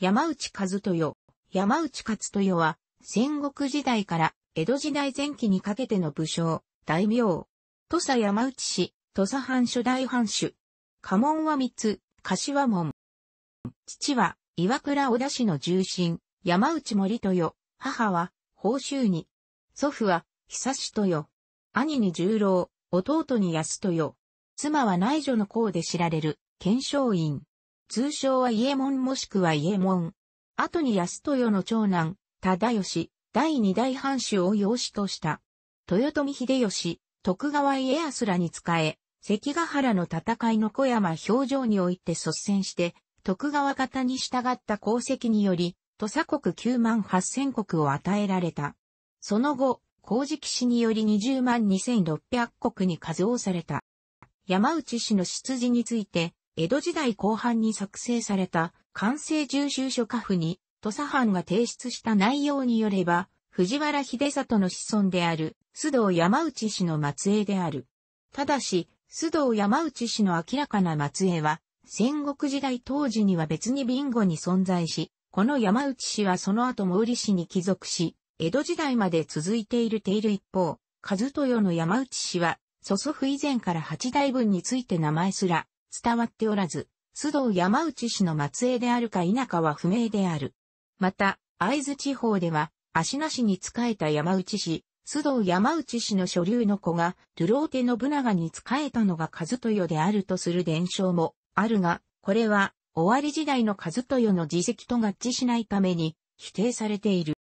山内和豊。山内勝豊は、戦国時代から江戸時代前期にかけての武将、大名。土佐山内氏、土佐藩初代藩主。家紋は三つ、柏門。父は、岩倉小田氏の重臣、山内森豊。母は、宝州に。祖父は、久志豊。兄に十郎、弟に安豊。妻は内女の功で知られる、検証院。通称は家門もしくは家門。後に安豊の長男、忠義、第二代藩主を養子とした。豊臣秀吉、徳川家康らに仕え、関ヶ原の戦いの小山表情において率先して、徳川方に従った功績により、土佐国9万8000国を与えられた。その後、工事騎士により20万2600国に数をされた。山内氏の出自について、江戸時代後半に作成された完成重修書家譜に、土佐藩が提出した内容によれば、藤原秀里の子孫である、須藤山内氏の末裔である。ただし、須藤山内氏の明らかな末裔は、戦国時代当時には別にビンゴに存在し、この山内氏はその後毛利氏に帰属し、江戸時代まで続いているている一方、和豊の山内氏は、祖祖父以前から八代分について名前すら伝わっておらず、須藤山内氏の末裔であるか否かは不明である。また、会津地方では、足なしに仕えた山内氏、須藤山内氏の所流の子が、ローテ信長に仕えたのが和豊であるとする伝承もあるが、これは、終わり時代の和豊の自責と合致しないために、否定されている。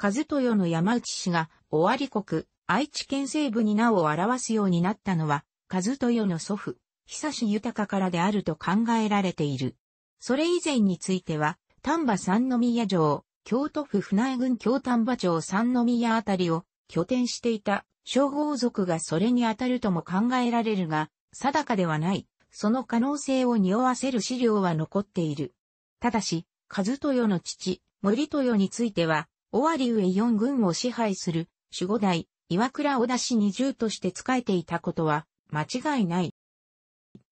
和豊の山内氏が、終わり国、愛知県西部に名を表すようになったのは、和豊の祖父、久し豊からであると考えられている。それ以前については、丹波三宮城、京都府船江郡京丹波町三宮あたりを拠点していた称号族がそれに当たるとも考えられるが、定かではない、その可能性を匂わせる資料は残っている。ただし、和豊の父、森豊については、尾張上四軍を支配する守護代、岩倉小田氏二重として仕えていたことは間違いない。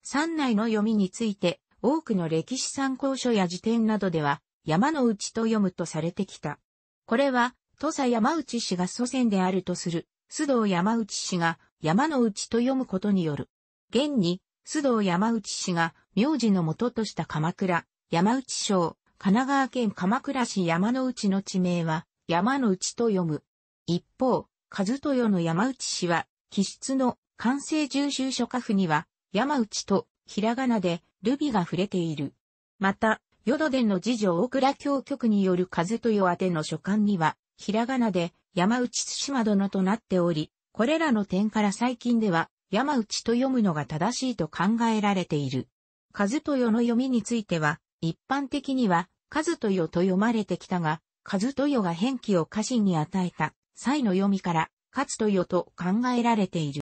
山内の読みについて、多くの歴史参考書や辞典などでは、山の内と読むとされてきた。これは、土佐山内氏が祖先であるとする、須藤山内氏が山の内と読むことによる。現に、須藤山内氏が名字の元とした鎌倉、山内省、神奈川県鎌倉市山の内の地名は、山の内と読む。一方、和豊の山内氏は、気質の関西重修書家府には、山内とひらがなで、ルビが触れている。また、淀殿の次女大倉教局による風豊宛ての書簡には、ひらがなで、山内津島殿となっており、これらの点から最近では、山内と読むのが正しいと考えられている。風豊の読みについては、一般的には、風豊と読まれてきたが、風豊が変記を家臣に与えた、際の読みから、勝豊と考えられている。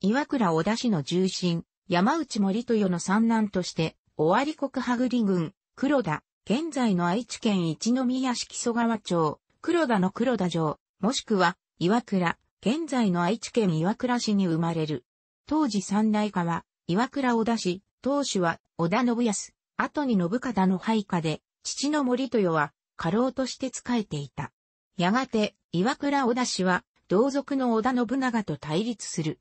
岩倉小田氏の重臣、山内森豊の三男として、尾張国羽栗郡、黒田、現在の愛知県一宮市木曽川町、黒田の黒田城、もしくは、岩倉、現在の愛知県岩倉市に生まれる。当時三大家は、岩倉小田氏、当主は小田信康、後に信方の配下で、父の森豊は、家老として仕えていた。やがて、岩倉小田氏は、同族の織田信長と対立する。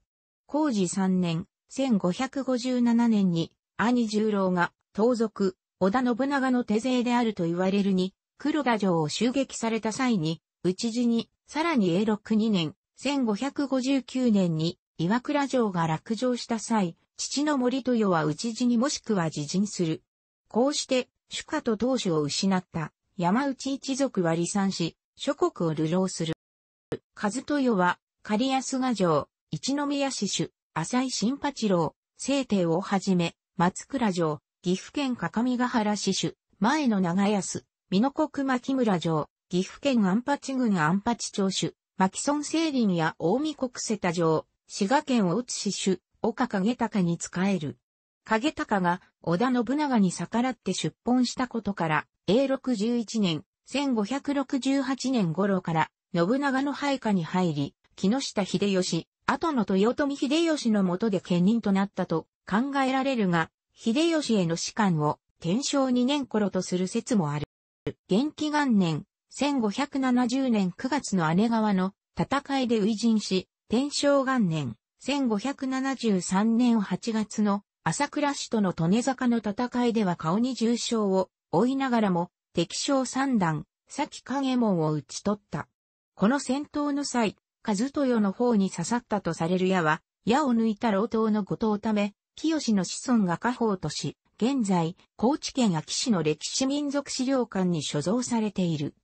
工事3年、1557年に、兄十郎が、盗賊、織田信長の手勢であると言われるに、黒田城を襲撃された際に、内地に、さらに永禄2年、1559年に、岩倉城が落城した際、父の森豊は内地にもしくは自陣する。こうして、主家と当主を失った山内一族は離散し、諸国を流浪する。和豊は、狩安賀城、一宮市主、浅井新八郎、聖帝をはじめ、松倉城、岐阜県各務原市主、前の長安、美濃国牧村城、岐阜県安八郡安八町主、牧村聖林や大見国瀬田城、滋賀県大津市主、岡影高に仕える。影高が織田信長に逆らって出奔したことから、永禄11年、1568年頃から、信長の配下に入り、木下秀吉、後の豊臣秀吉の下で兼任となったと考えられるが、秀吉への士官を天正2年頃とする説もある。元気元年、1570年9月の姉川の戦いで偉人し、天正元年、1573年8月の朝倉氏との利根坂の戦いでは顔に重傷を負いながらも敵将三段、先影門を討ち取った。この戦闘の際、和豊の方に刺さったとされる矢は、矢を抜いた老頭の後藤ため、清の子孫が家宝とし、現在、高知県秋市の歴史民族資料館に所蔵されている。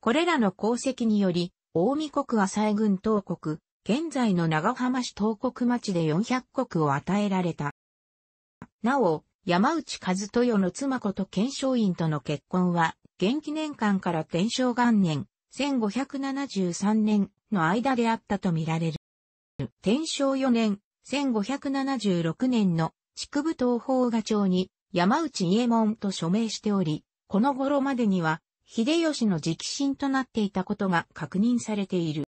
これらの功績により、大見国浅井郡東国、現在の長浜市東国町で400国を与えられた。なお、山内和豊の妻子と検証院との結婚は、元記念館から天正元年、1573年の間であったとみられる。天正4年、1576年の筑部東方賀町に山内伊右衛門と署名しており、この頃までには秀吉の直進となっていたことが確認されている。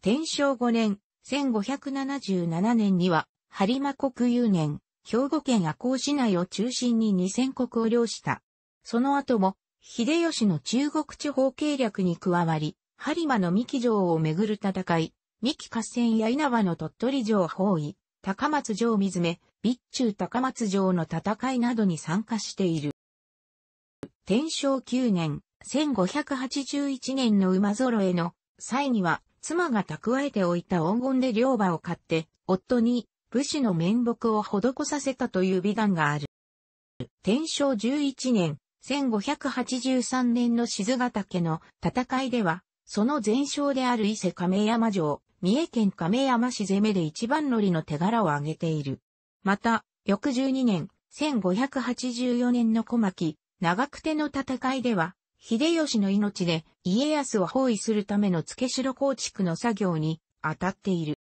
天正5年、1577年には、播磨国有年、兵庫県赤穂市内を中心に2000国を領した。その後も、秀吉の中国地方計略に加わり、播磨の三木城をめぐる戦い、三木合戦や稲葉の鳥取城包囲、高松城水目、備中高松城の戦いなどに参加している。天正九年、1581年の馬揃えの際には、妻が蓄えておいた黄金で両馬を買って、夫に武士の面目を施させたという美談がある。天正十一年、1583年の静ヶ岳の戦いでは、その前哨である伊勢亀山城、三重県亀山市攻めで一番乗りの手柄を挙げている。また、翌12年、1584年の小牧、長久手の戦いでは、秀吉の命で家康を包囲するための付け城構築の作業に当たっている。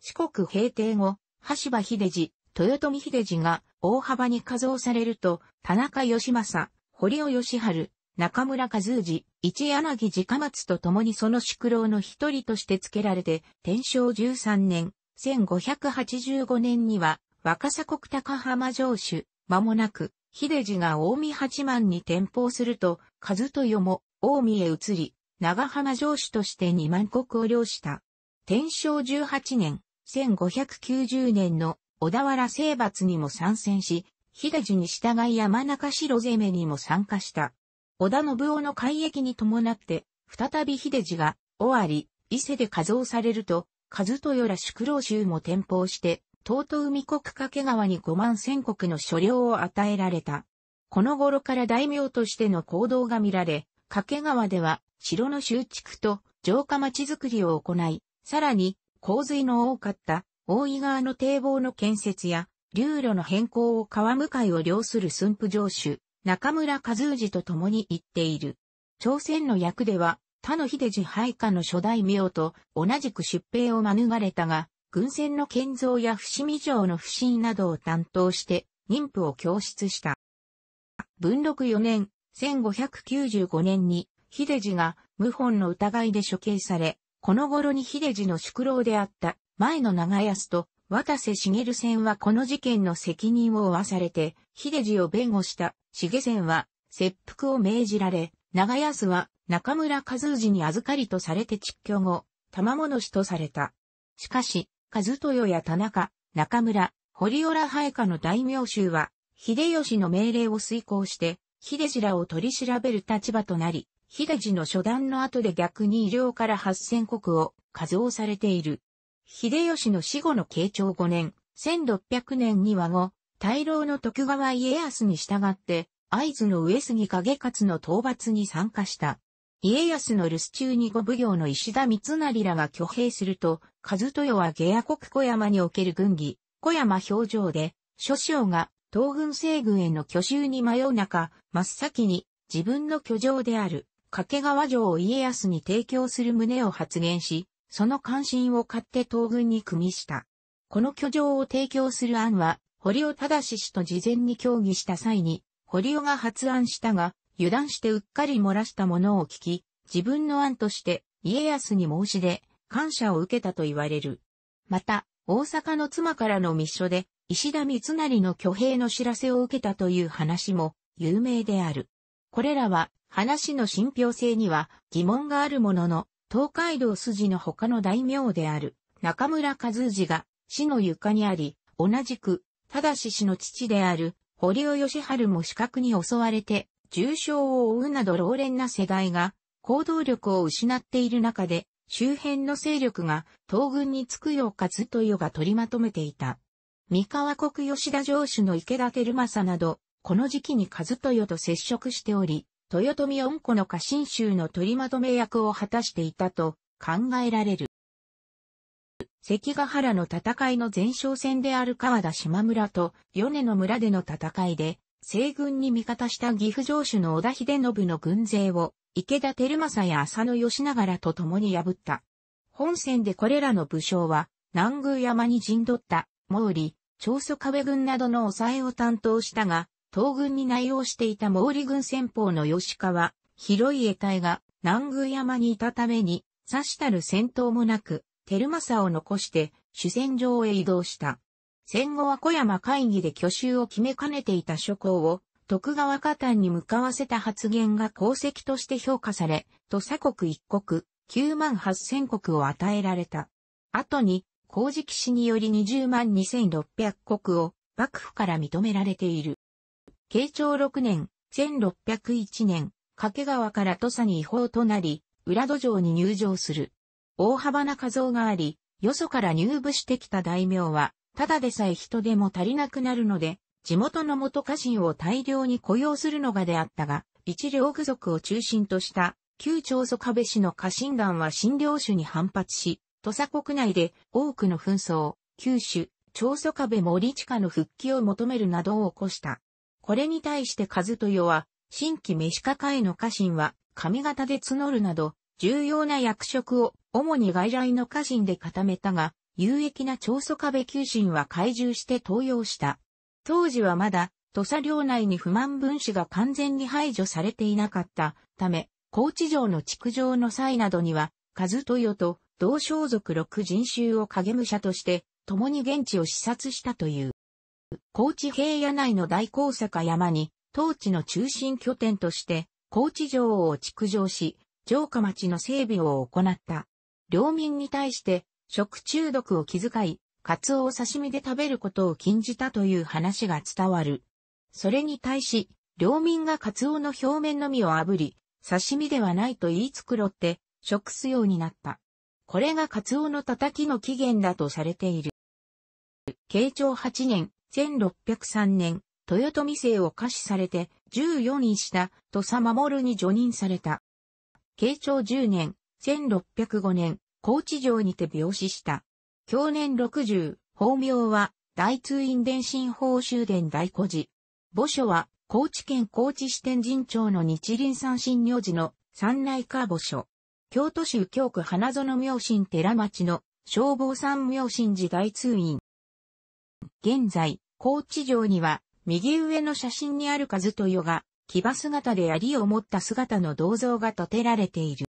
四国平定後、橋場秀治、豊臣秀治が大幅に加増されると、田中義政、堀尾義春、中村和氏、一柳直松と共にその宿老の一人として付けられて、天正13年、1585年には、若狭国高浜城主、間もなく、秀次が大見八幡に転封すると、和豊も大見へ移り、長浜城主として二万国を領した。天正18年、1590年の小田原征伐にも参戦し、秀次に従い山中城攻めにも参加した。織田信夫の改役に伴って、再び秀次が、尾張、伊勢で加増されると、和豊ら宿老衆も転封して、東東海国掛川に5万千国の所領を与えられた。この頃から大名としての行動が見られ、掛川では城の修築と城下町づくりを行い、さらに洪水の多かった大井川の堤防の建設や流路の変更を川向かいを領する駿府城主、中村和氏と共に言っている。朝鮮の役では、他の秀次配下の初代名と同じく出兵を免れたが、軍船の建造や伏見城の不審などを担当して、妊婦を供出した。文禄4年、1595年に、秀次が謀反の疑いで処刑され、この頃に秀次の宿老であった前の長安と渡瀬茂戦はこの事件の責任を負わされて、秀治を弁護した茂戦は切腹を命じられ、長安は中村和氏に預かりとされて実居後、玉物氏とされた。しかし、和豊や田中、中村、堀浦配下の大名衆は、秀吉の命令を遂行して、秀次らを取り調べる立場となり、秀治の初段の後で逆に医療から八千国を数をされている。秀吉の死後の慶長5年、1600年には後、大老の徳川家康に従って、合図の上杉景勝の討伐に参加した。家康の留守中に五奉行の石田三成らが挙兵すると、和豊は下野国小山における軍議、小山表情で、諸将が東軍西軍への挙就に迷う中、真っ先に自分の居城である掛川城を家康に提供する旨を発言し、その関心を買って東軍に組みした。この居城を提供する案は、堀尾正氏と事前に協議した際に、堀尾が発案したが、油断してうっかり漏らしたものを聞き、自分の案として家康に申し出、感謝を受けたと言われる。また、大阪の妻からの密書で、石田三成の挙兵の知らせを受けたという話も有名である。これらは話の信憑性には疑問があるものの、東海道筋の他の大名である中村和氏が死の床にあり、同じく、ただし氏の父である堀尾義春も死角に襲われて重傷を負うなど老練な世代が行動力を失っている中で周辺の勢力が東軍につくようかずとよが取りまとめていた。三河国吉田城主の池田輝政など、この時期に和豊と接触しており、豊臣恩子の家臣衆の取りまとめ役を果たしていたと考えられる。関ヶ原の戦いの前哨戦である川田島村と米の村での戦いで、西軍に味方した岐阜城主の織田秀信の軍勢を池田輝正や浅野義長らと共に破った。本戦でこれらの武将は南宮山に陣取った毛利、長宗壁軍などの抑えを担当したが、東軍に内容していた毛利軍先方の吉川、広い得体が南宮山にいたために、刺したる戦闘もなく、テルマサを残して主戦場へ移動した。戦後は小山会議で挙手を決めかねていた諸侯を徳川家丹に向かわせた発言が功績として評価され、土佐国一国、9万8000国を与えられた。後に、工事騎士により20万2600国を幕府から認められている。慶長6年、1601年、掛川から土佐に違法となり、裏土城に入城する。大幅な数があり、よそから入部してきた大名は、ただでさえ人手も足りなくなるので、地元の元家臣を大量に雇用するのがであったが、一両部族を中心とした旧長祖壁氏の家臣団は新領主に反発し、土佐国内で多くの紛争、旧種、長祖壁森地下の復帰を求めるなどを起こした。これに対して和豊は、新規召使いの家臣は、髪型で募るなど、重要な役職を、主に外来の家臣で固めたが、有益な長祖壁求心は懐柔して登用した。当時はまだ、土佐領内に不満分子が完全に排除されていなかったため、高知城の築城の際などには、和豊と同装族六人衆を影武者として、共に現地を視察したという。高知平野内の大高坂山に、当地の中心拠点として、高知城を築城し、城下町の整備を行った。領民に対して、食中毒を気遣い、カツオを刺身で食べることを禁じたという話が伝わる。それに対し、領民がカツオの表面のみを炙り、刺身ではないと言い繕って、食すようになった。これがカツオの叩きの起源だとされている。慶長8年、1603年、豊臣姓を可視されて14位した土佐守に除任された。慶長10年、1605年、高知城にて病死した。去年60、法名は、大通院伝心法修伝大古寺。墓所は、高知県高知支店神町の日輪三神女寺の三内科墓所。京都市京区花園明神寺町の消防三明神寺大通院。現在、高知城には、右上の写真にある数豊が、騎馬姿で槍を持った姿の銅像が建てられている。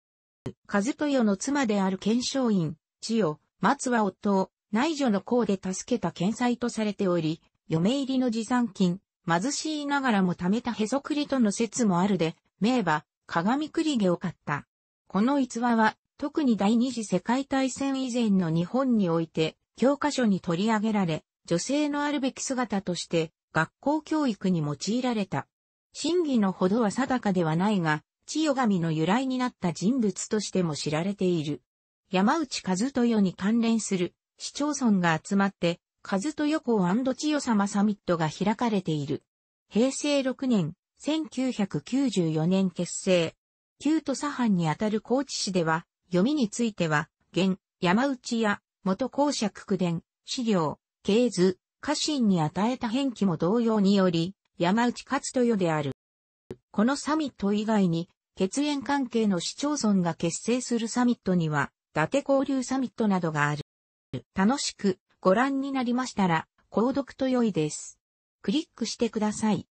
和豊の妻である検証院、千代、松は夫を内助の功で助けた検災とされており、嫁入りの持参金、貧しいながらも貯めたへそくりとの説もあるで、名馬、鏡栗毛を買った。この逸話は、特に第二次世界大戦以前の日本において、教科書に取り上げられ、女性のあるべき姿として、学校教育に用いられた。真偽のほどは定かではないが、千代神の由来になった人物としても知られている。山内和豊に関連する市町村が集まって、和豊港千代様サミットが開かれている。平成6年、1994年結成。旧都佐藩にあたる高知市では、読みについては、現、山内や、元公爵区伝、資料、系図、家臣に与えた返記も同様により、山内勝豊である。このサミット以外に、血縁関係の市町村が結成するサミットには、伊達交流サミットなどがある。楽しくご覧になりましたら、購読と良いです。クリックしてください。